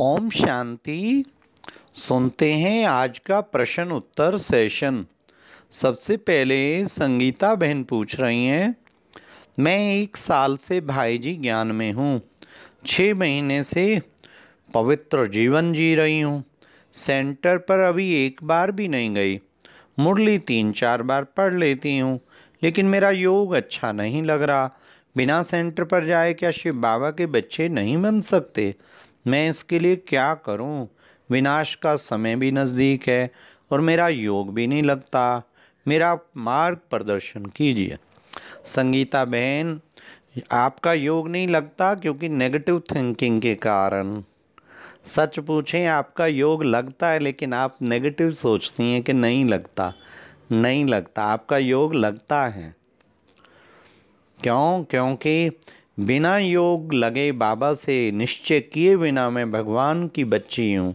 ओम शांति सुनते हैं आज का प्रश्न उत्तर सेशन सबसे पहले संगीता बहन पूछ रही हैं मैं एक साल से भाई जी ज्ञान में हूँ छः महीने से पवित्र जीवन जी रही हूँ सेंटर पर अभी एक बार भी नहीं गई मुरली तीन चार बार पढ़ लेती हूँ लेकिन मेरा योग अच्छा नहीं लग रहा बिना सेंटर पर जाए क्या शिव बाबा के बच्चे नहीं बन सकते मैं इसके लिए क्या करूं? विनाश का समय भी नज़दीक है और मेरा योग भी नहीं लगता मेरा मार्ग प्रदर्शन कीजिए संगीता बहन आपका योग नहीं लगता क्योंकि नेगेटिव थिंकिंग के कारण सच पूछें आपका योग लगता है लेकिन आप नेगेटिव सोचती हैं कि नहीं लगता नहीं लगता आपका योग लगता है क्यों क्योंकि बिना योग लगे बाबा से निश्चय किए बिना मैं भगवान की बच्ची हूँ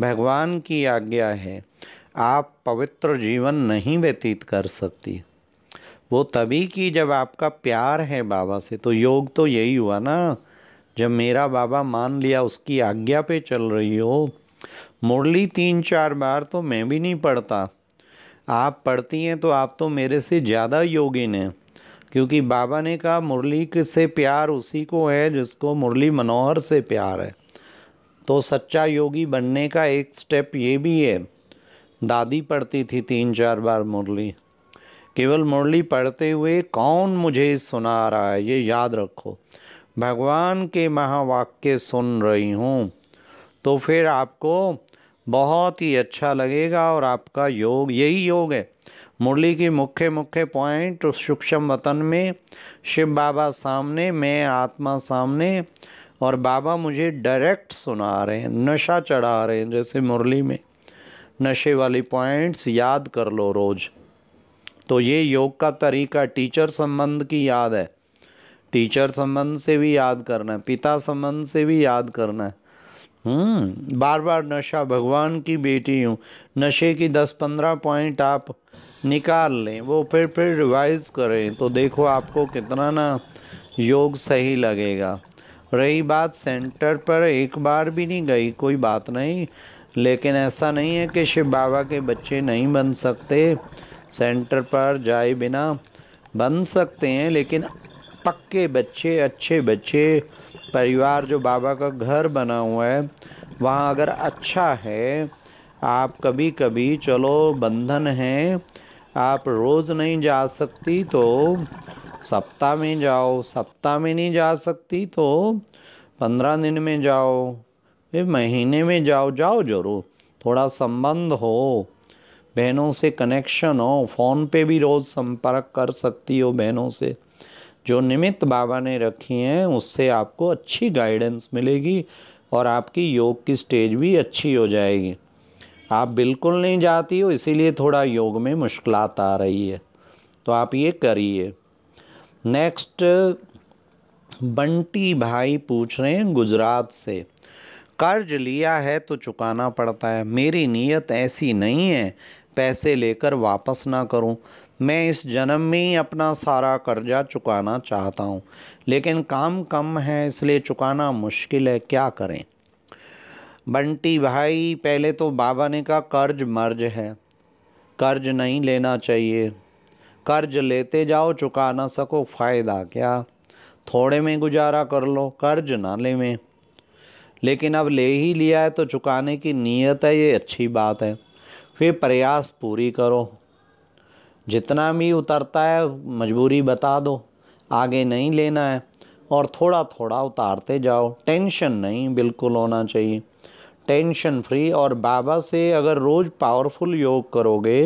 भगवान की आज्ञा है आप पवित्र जीवन नहीं व्यतीत कर सकती वो तभी की जब आपका प्यार है बाबा से तो योग तो यही हुआ ना जब मेरा बाबा मान लिया उसकी आज्ञा पे चल रही हो मुरली तीन चार बार तो मैं भी नहीं पढ़ता आप पढ़ती हैं तो आप तो मेरे से ज़्यादा योगिन हैं क्योंकि बाबा ने कहा मुरली से प्यार उसी को है जिसको मुरली मनोहर से प्यार है तो सच्चा योगी बनने का एक स्टेप ये भी है दादी पढ़ती थी तीन चार बार मुरली केवल मुरली पढ़ते हुए कौन मुझे सुना रहा है ये याद रखो भगवान के महावाक्य सुन रही हूँ तो फिर आपको बहुत ही अच्छा लगेगा और आपका योग यही योग है मुरली की मुख्य मुख्य पॉइंट उस सूक्ष्म वतन में शिव बाबा सामने मैं आत्मा सामने और बाबा मुझे डायरेक्ट सुना रहे हैं नशा चढ़ा रहे हैं जैसे मुरली में नशे वाली पॉइंट्स याद कर लो रोज़ तो ये योग का तरीका टीचर संबंध की याद है टीचर संबंध से भी याद करना है पिता संबंध से भी याद करना है हम्म, बार बार नशा भगवान की बेटी हूँ नशे की दस पंद्रह पॉइंट आप निकाल लें वो फिर फिर रिवाइज करें तो देखो आपको कितना ना योग सही लगेगा रही बात सेंटर पर एक बार भी नहीं गई कोई बात नहीं लेकिन ऐसा नहीं है कि शिव बाबा के बच्चे नहीं बन सकते सेंटर पर जाए बिना बन सकते हैं लेकिन पक्के बच्चे अच्छे बच्चे परिवार जो बाबा का घर बना हुआ है वहाँ अगर अच्छा है आप कभी कभी चलो बंधन है आप रोज़ नहीं जा सकती तो सप्ताह में जाओ सप्ताह में नहीं जा सकती तो पंद्रह दिन में जाओ महीने में जाओ जाओ जरूर थोड़ा संबंध हो बहनों से कनेक्शन हो फ़ोन पे भी रोज़ संपर्क कर सकती हो बहनों से जो निमित्त बाबा ने रखी हैं उससे आपको अच्छी गाइडेंस मिलेगी और आपकी योग की स्टेज भी अच्छी हो जाएगी आप बिल्कुल नहीं जाती हो इसीलिए थोड़ा योग में मुश्किल आ रही है तो आप ये करिए नेक्स्ट बंटी भाई पूछ रहे हैं गुजरात से कर्ज लिया है तो चुकाना पड़ता है मेरी नीयत ऐसी नहीं है पैसे लेकर वापस ना करूं मैं इस जन्म में ही अपना सारा कर्जा चुकाना चाहता हूं लेकिन काम कम है इसलिए चुकाना मुश्किल है क्या करें बंटी भाई पहले तो बाबा ने कहा कर्ज मर्ज है कर्ज नहीं लेना चाहिए कर्ज लेते जाओ चुका ना सको फ़ायदा क्या थोड़े में गुजारा कर लो कर्ज ना ले में लेकिन अब ले ही लिया है तो चुकाने की नीयत है ये अच्छी बात है फिर प्रयास पूरी करो जितना भी उतरता है मजबूरी बता दो आगे नहीं लेना है और थोड़ा थोड़ा उतारते जाओ टेंशन नहीं बिल्कुल होना चाहिए टेंशन फ्री और बाबा से अगर रोज़ पावरफुल योग करोगे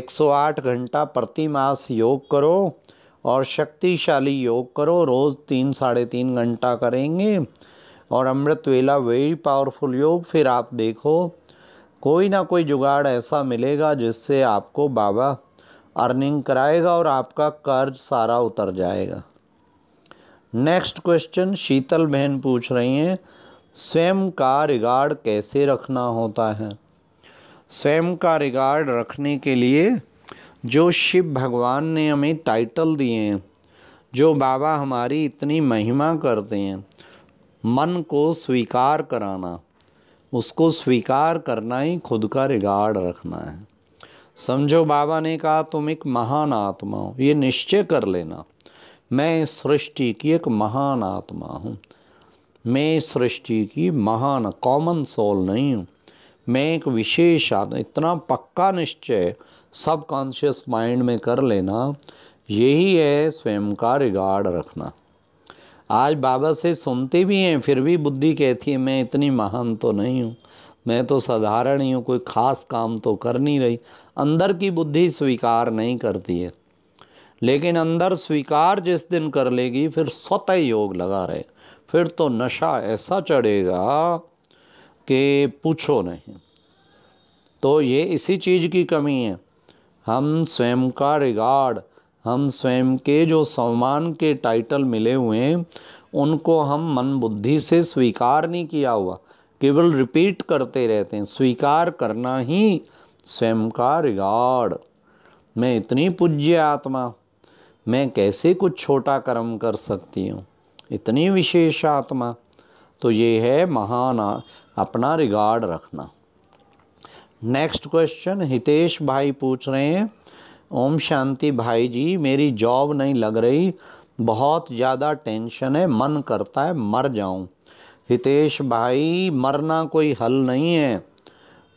108 घंटा प्रति मास योग करो और शक्तिशाली योग करो रोज़ तीन साढ़े तीन घंटा करेंगे और अमृत वेला वेरी पावरफुल योग फिर आप देखो कोई ना कोई जुगाड़ ऐसा मिलेगा जिससे आपको बाबा अर्निंग कराएगा और आपका कर्ज सारा उतर जाएगा नेक्स्ट क्वेश्चन शीतल बहन पूछ रही हैं स्वयं का रिगार्ड कैसे रखना होता है स्वयं का रिगार्ड रखने के लिए जो शिव भगवान ने हमें टाइटल दिए हैं जो बाबा हमारी इतनी महिमा करते हैं मन को स्वीकार कराना उसको स्वीकार करना ही खुद का रिगार्ड रखना है समझो बाबा ने कहा तुम एक महान आत्मा हो ये निश्चय कर लेना मैं सृष्टि की एक महान आत्मा हूँ मैं सृष्टि की महान कॉमन सोल नहीं हूँ मैं एक विशेष आत्मा इतना पक्का निश्चय सब कॉन्शियस माइंड में कर लेना यही है स्वयं का रिगार्ड रखना आज बाबा से सुनते भी हैं फिर भी बुद्धि कहती है मैं इतनी महान तो नहीं हूँ मैं तो साधारण ही हूँ कोई ख़ास काम तो कर नहीं रही अंदर की बुद्धि स्वीकार नहीं करती है लेकिन अंदर स्वीकार जिस दिन कर लेगी फिर स्वतः योग लगा रहे फिर तो नशा ऐसा चढ़ेगा कि पूछो नहीं तो ये इसी चीज़ की कमी है हम स्वयं का रिगार्ड हम स्वयं के जो सम्मान के टाइटल मिले हुए हैं उनको हम मन बुद्धि से स्वीकार नहीं किया हुआ केवल रिपीट करते रहते हैं स्वीकार करना ही स्वयं का रिगार्ड मैं इतनी पूज्य आत्मा मैं कैसे कुछ छोटा कर्म कर सकती हूँ इतनी विशेष आत्मा तो ये है महान अपना रिगार्ड रखना नेक्स्ट क्वेश्चन हितेश भाई पूछ रहे हैं ओम शांति भाई जी मेरी जॉब नहीं लग रही बहुत ज़्यादा टेंशन है मन करता है मर जाऊं हितेश भाई मरना कोई हल नहीं है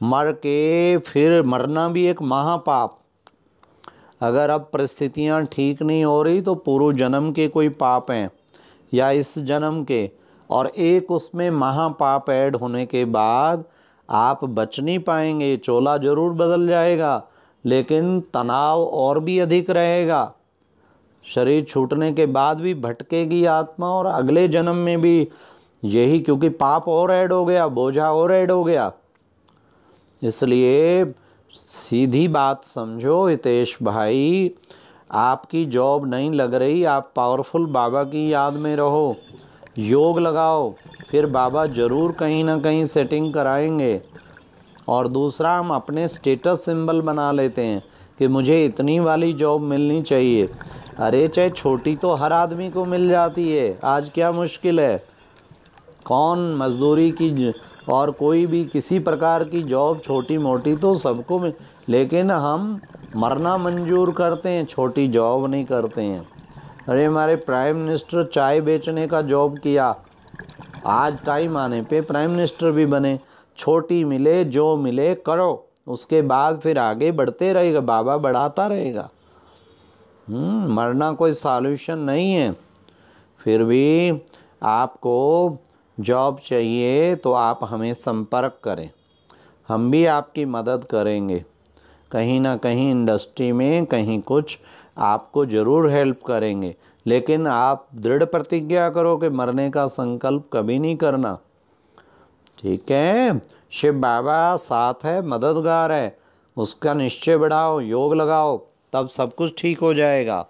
मर के फिर मरना भी एक महापाप अगर अब परिस्थितियाँ ठीक नहीं हो रही तो पूर्व जन्म के कोई पाप हैं या इस जन्म के और एक उसमें महापाप ऐड होने के बाद आप बच नहीं पाएंगे चोला ज़रूर बदल जाएगा लेकिन तनाव और भी अधिक रहेगा शरीर छूटने के बाद भी भटकेगी आत्मा और अगले जन्म में भी यही क्योंकि पाप और ऐड हो गया बोझा और ऐड हो गया इसलिए सीधी बात समझो हितेश भाई आपकी जॉब नहीं लग रही आप पावरफुल बाबा की याद में रहो योग लगाओ फिर बाबा ज़रूर कहीं ना कहीं सेटिंग कराएंगे और दूसरा हम अपने स्टेटस सिंबल बना लेते हैं कि मुझे इतनी वाली जॉब मिलनी चाहिए अरे चाहे छोटी तो हर आदमी को मिल जाती है आज क्या मुश्किल है कौन मजदूरी की और कोई भी किसी प्रकार की जॉब छोटी मोटी तो सबको मिल लेकिन हम मरना मंजूर करते हैं छोटी जॉब नहीं करते हैं अरे हमारे प्राइम मिनिस्टर चाय बेचने का जॉब किया आज टाइम आने पे प्राइम मिनिस्टर भी बने छोटी मिले जो मिले करो उसके बाद फिर आगे बढ़ते रहेगा बाबा बढ़ाता रहेगा हम्म, मरना कोई सॉल्यूशन नहीं है फिर भी आपको जॉब चाहिए तो आप हमें संपर्क करें हम भी आपकी मदद करेंगे कहीं ना कहीं इंडस्ट्री में कहीं कुछ आपको ज़रूर हेल्प करेंगे लेकिन आप दृढ़ प्रतिज्ञा करो कि मरने का संकल्प कभी नहीं करना ठीक है शिव बाबा साथ है मददगार है उसका निश्चय बढ़ाओ योग लगाओ तब सब कुछ ठीक हो जाएगा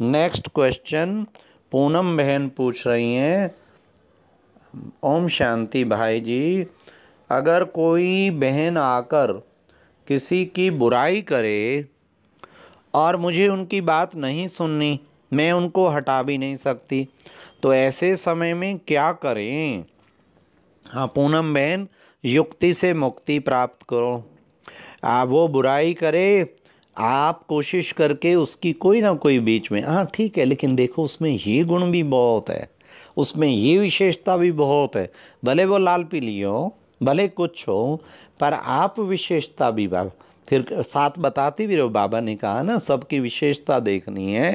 नेक्स्ट क्वेश्चन पूनम बहन पूछ रही हैं ओम शांति भाई जी अगर कोई बहन आकर किसी की बुराई करे और मुझे उनकी बात नहीं सुननी मैं उनको हटा भी नहीं सकती तो ऐसे समय में क्या करें हाँ पूनम बहन युक्ति से मुक्ति प्राप्त करो आ, वो बुराई करे आप कोशिश करके उसकी कोई ना कोई बीच में हाँ ठीक है लेकिन देखो उसमें ये गुण भी बहुत है उसमें ये विशेषता भी बहुत है भले वो लाल पीली हो भले कुछ हो पर आप विशेषता भी बाबा फिर साथ बताती भी रहो बाबा ने कहा ना सबकी विशेषता देखनी है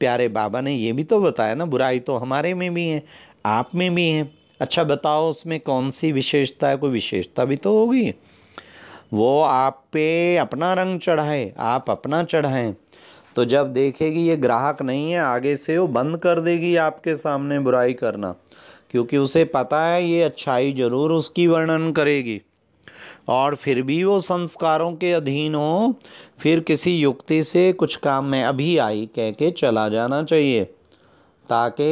प्यारे बाबा ने ये भी तो बताया ना बुराई तो हमारे में भी है आप में भी है अच्छा बताओ उसमें कौन सी विशेषता है कोई विशेषता भी तो होगी वो आप पे अपना रंग चढ़ाए आप अपना चढ़ाएं तो जब देखेगी ये ग्राहक नहीं है आगे से वो बंद कर देगी आपके सामने बुराई करना क्योंकि उसे पता है ये अच्छाई ज़रूर उसकी वर्णन करेगी और फिर भी वो संस्कारों के अधीन हो फिर किसी युक्ति से कुछ काम में अभी आई कह के चला जाना चाहिए ताकि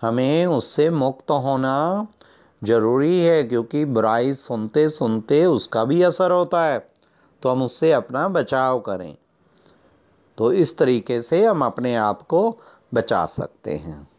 हमें उससे मुक्त होना ज़रूरी है क्योंकि बुराई सुनते सुनते उसका भी असर होता है तो हम उससे अपना बचाव करें तो इस तरीके से हम अपने आप को बचा सकते हैं